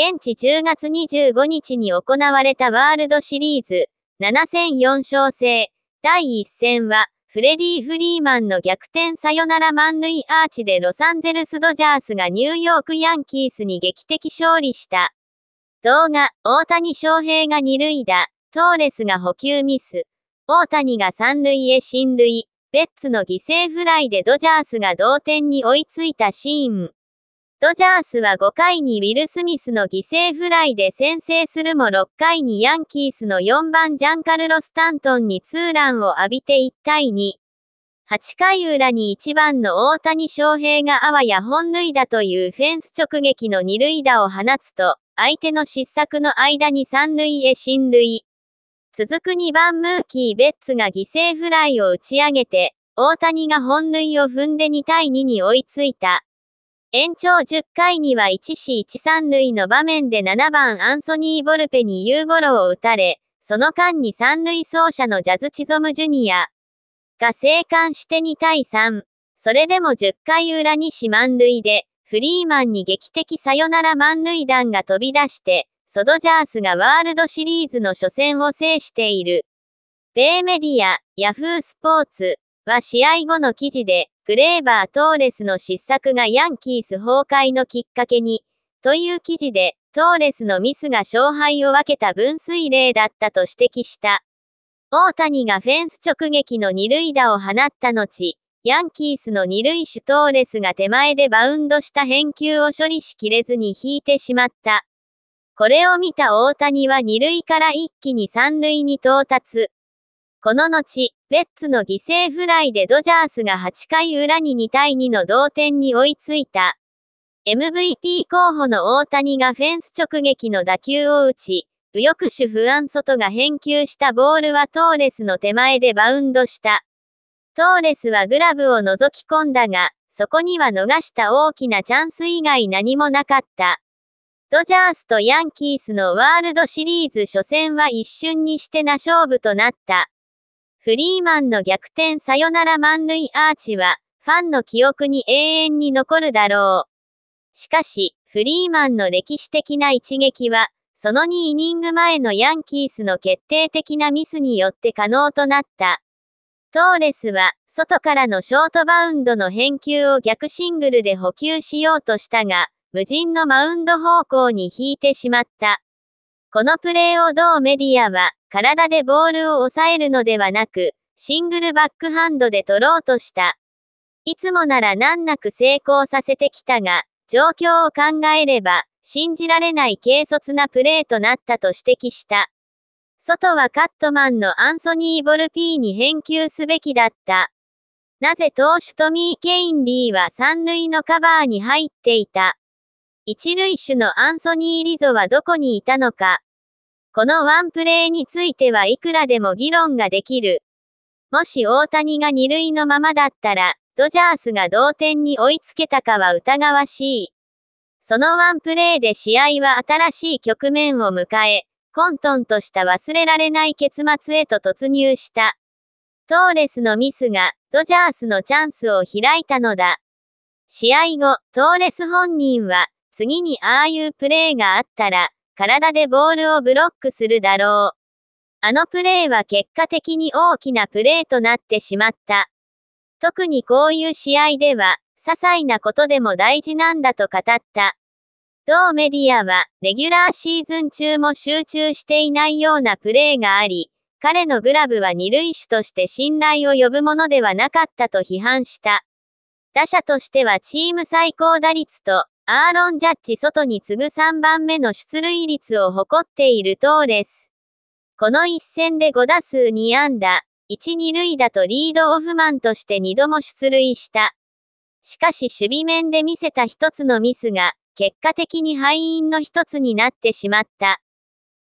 現地10月25日に行われたワールドシリーズ7 0 0 4勝制第1戦はフレディ・フリーマンの逆転サヨナラ満塁アーチでロサンゼルス・ドジャースがニューヨーク・ヤンキースに劇的勝利した。動画、大谷翔平が2塁打、トーレスが補給ミス、大谷が3塁へ進塁、ベッツの犠牲フライでドジャースが同点に追いついたシーン。ドジャースは5回にウィル・スミスの犠牲フライで先制するも6回にヤンキースの4番ジャンカルロ・スタントンにツーランを浴びて1対2。8回裏に1番の大谷翔平があわや本塁打というフェンス直撃の二塁打を放つと、相手の失策の間に三塁へ進塁。続く2番ムーキー・ベッツが犠牲フライを打ち上げて、大谷が本塁を踏んで2対2に追いついた。延長10回には1死1三塁の場面で7番アンソニー・ボルペにユーゴロを打たれ、その間に三塁走者のジャズ・チゾム・ジュニアが生還して2対3。それでも10回裏に四満塁で、フリーマンに劇的サヨナラ満塁弾が飛び出して、ソドジャースがワールドシリーズの初戦を制している。米メディア、ヤフースポーツは試合後の記事で、クレーバー・トーレスの失策がヤンキース崩壊のきっかけに、という記事で、トーレスのミスが勝敗を分けた分水嶺だったと指摘した。大谷がフェンス直撃の二塁打を放った後、ヤンキースの二塁手トーレスが手前でバウンドした返球を処理しきれずに引いてしまった。これを見た大谷は二塁から一気に三塁に到達。この後、レッツの犠牲フライでドジャースが8回裏に2対2の同点に追いついた。MVP 候補の大谷がフェンス直撃の打球を打ち、右翼手不安外が返球したボールはトーレスの手前でバウンドした。トーレスはグラブを覗き込んだが、そこには逃した大きなチャンス以外何もなかった。ドジャースとヤンキースのワールドシリーズ初戦は一瞬にしてな勝負となった。フリーマンの逆転サヨナラ満塁アーチは、ファンの記憶に永遠に残るだろう。しかし、フリーマンの歴史的な一撃は、その2イニング前のヤンキースの決定的なミスによって可能となった。トーレスは、外からのショートバウンドの返球を逆シングルで補給しようとしたが、無人のマウンド方向に引いてしまった。このプレーを同メディアは、体でボールを抑えるのではなく、シングルバックハンドで取ろうとした。いつもなら難なく成功させてきたが、状況を考えれば、信じられない軽率なプレーとなったと指摘した。外はカットマンのアンソニー・ボルピーに返球すべきだった。なぜ投手トミー・ケインリーは三塁のカバーに入っていた。一塁手のアンソニー・リゾはどこにいたのか。このワンプレーについてはいくらでも議論ができる。もし大谷が二塁のままだったら、ドジャースが同点に追いつけたかは疑わしい。そのワンプレーで試合は新しい局面を迎え、混沌とした忘れられない結末へと突入した。トーレスのミスが、ドジャースのチャンスを開いたのだ。試合後、トーレス本人は、次にああいうプレーがあったら、体でボールをブロックするだろう。あのプレーは結果的に大きなプレーとなってしまった。特にこういう試合では、些細なことでも大事なんだと語った。同メディアは、レギュラーシーズン中も集中していないようなプレーがあり、彼のグラブは二塁手として信頼を呼ぶものではなかったと批判した。打者としてはチーム最高打率とアーロン・ジャッジ外に次ぐ3番目の出塁率を誇っているトーレス。この一戦で5打数2安打、1、2塁打とリードオフマンとして2度も出塁した。しかし守備面で見せた一つのミスが、結果的に敗因の一つになってしまった。